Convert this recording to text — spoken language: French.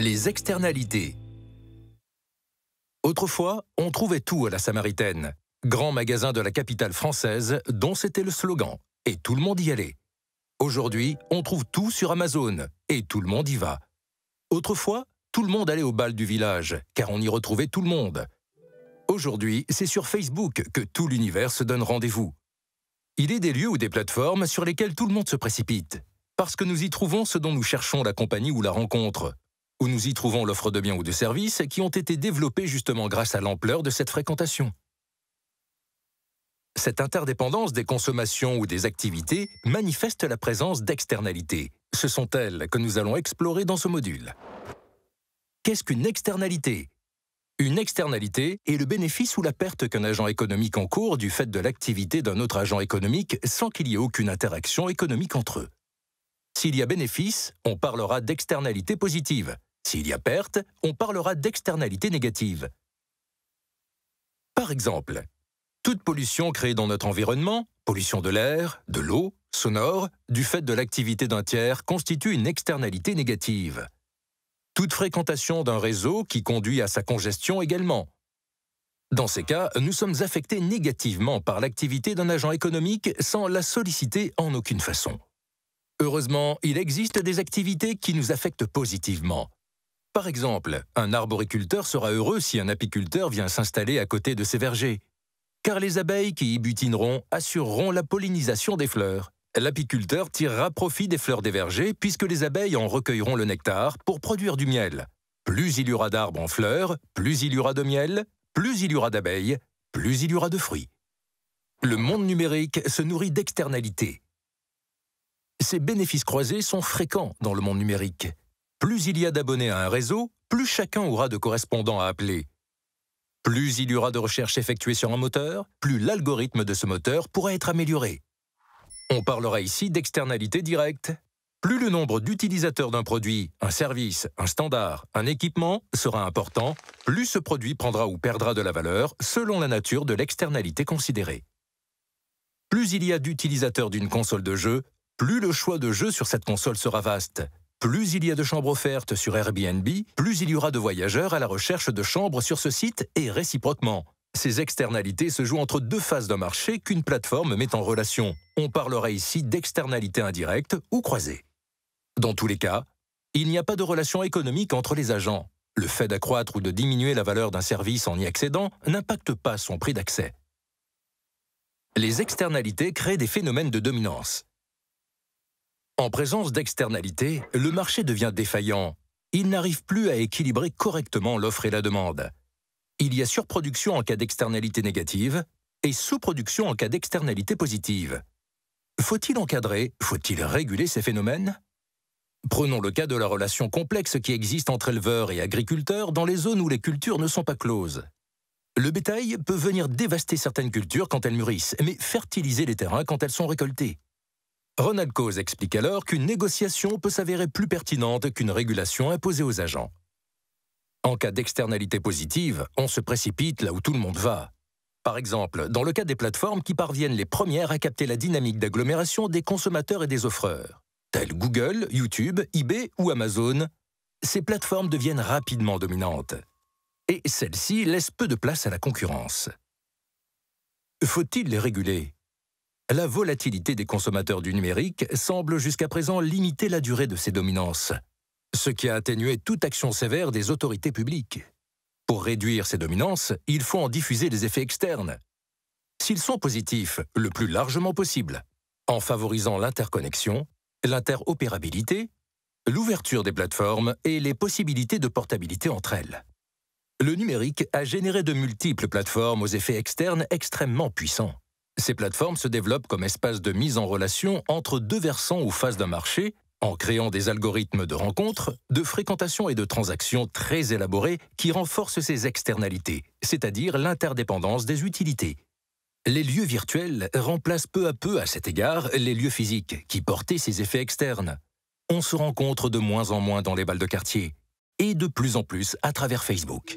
Les externalités. Autrefois, on trouvait tout à la Samaritaine, grand magasin de la capitale française dont c'était le slogan, et tout le monde y allait. Aujourd'hui, on trouve tout sur Amazon, et tout le monde y va. Autrefois, tout le monde allait au bal du village, car on y retrouvait tout le monde. Aujourd'hui, c'est sur Facebook que tout l'univers se donne rendez-vous. Il est des lieux ou des plateformes sur lesquels tout le monde se précipite, parce que nous y trouvons ce dont nous cherchons la compagnie ou la rencontre, où nous y trouvons l'offre de biens ou de services qui ont été développés justement grâce à l'ampleur de cette fréquentation. Cette interdépendance des consommations ou des activités manifeste la présence d'externalités. Ce sont elles que nous allons explorer dans ce module. Qu'est-ce qu'une externalité Une externalité est le bénéfice ou la perte qu'un agent économique encourt du fait de l'activité d'un autre agent économique sans qu'il y ait aucune interaction économique entre eux. S'il y a bénéfice, on parlera d'externalité positive. S'il y a perte, on parlera d'externalité négative. Par exemple, toute pollution créée dans notre environnement, pollution de l'air, de l'eau, sonore, du fait de l'activité d'un tiers, constitue une externalité négative. Toute fréquentation d'un réseau qui conduit à sa congestion également. Dans ces cas, nous sommes affectés négativement par l'activité d'un agent économique sans la solliciter en aucune façon. Heureusement, il existe des activités qui nous affectent positivement, par exemple, un arboriculteur sera heureux si un apiculteur vient s'installer à côté de ses vergers, car les abeilles qui y butineront assureront la pollinisation des fleurs. L'apiculteur tirera profit des fleurs des vergers puisque les abeilles en recueilleront le nectar pour produire du miel. Plus il y aura d'arbres en fleurs, plus il y aura de miel, plus il y aura d'abeilles, plus il y aura de fruits. Le monde numérique se nourrit d'externalités. Ces bénéfices croisés sont fréquents dans le monde numérique. Plus il y a d'abonnés à un réseau, plus chacun aura de correspondants à appeler. Plus il y aura de recherches effectuées sur un moteur, plus l'algorithme de ce moteur pourra être amélioré. On parlera ici d'externalité directe. Plus le nombre d'utilisateurs d'un produit, un service, un standard, un équipement sera important, plus ce produit prendra ou perdra de la valeur selon la nature de l'externalité considérée. Plus il y a d'utilisateurs d'une console de jeu, plus le choix de jeu sur cette console sera vaste, plus il y a de chambres offertes sur Airbnb, plus il y aura de voyageurs à la recherche de chambres sur ce site et réciproquement. Ces externalités se jouent entre deux phases d'un marché qu'une plateforme met en relation. On parlera ici d'externalités indirectes ou croisées. Dans tous les cas, il n'y a pas de relation économique entre les agents. Le fait d'accroître ou de diminuer la valeur d'un service en y accédant n'impacte pas son prix d'accès. Les externalités créent des phénomènes de dominance. En présence d'externalités, le marché devient défaillant. Il n'arrive plus à équilibrer correctement l'offre et la demande. Il y a surproduction en cas d'externalité négative et sous-production en cas d'externalité positive. Faut-il encadrer, faut-il réguler ces phénomènes Prenons le cas de la relation complexe qui existe entre éleveurs et agriculteurs dans les zones où les cultures ne sont pas closes. Le bétail peut venir dévaster certaines cultures quand elles mûrissent, mais fertiliser les terrains quand elles sont récoltées. Ronald Coase explique alors qu'une négociation peut s'avérer plus pertinente qu'une régulation imposée aux agents. En cas d'externalité positive, on se précipite là où tout le monde va. Par exemple, dans le cas des plateformes qui parviennent les premières à capter la dynamique d'agglomération des consommateurs et des offreurs, telles Google, YouTube, eBay ou Amazon, ces plateformes deviennent rapidement dominantes. Et celles-ci laissent peu de place à la concurrence. Faut-il les réguler la volatilité des consommateurs du numérique semble jusqu'à présent limiter la durée de ces dominances, ce qui a atténué toute action sévère des autorités publiques. Pour réduire ces dominances, il faut en diffuser les effets externes. S'ils sont positifs, le plus largement possible, en favorisant l'interconnexion, l'interopérabilité, l'ouverture des plateformes et les possibilités de portabilité entre elles. Le numérique a généré de multiples plateformes aux effets externes extrêmement puissants. Ces plateformes se développent comme espace de mise en relation entre deux versants ou phases d'un marché, en créant des algorithmes de rencontres, de fréquentation et de transactions très élaborés qui renforcent ces externalités, c'est-à-dire l'interdépendance des utilités. Les lieux virtuels remplacent peu à peu à cet égard les lieux physiques qui portaient ces effets externes. On se rencontre de moins en moins dans les balles de quartier et de plus en plus à travers Facebook.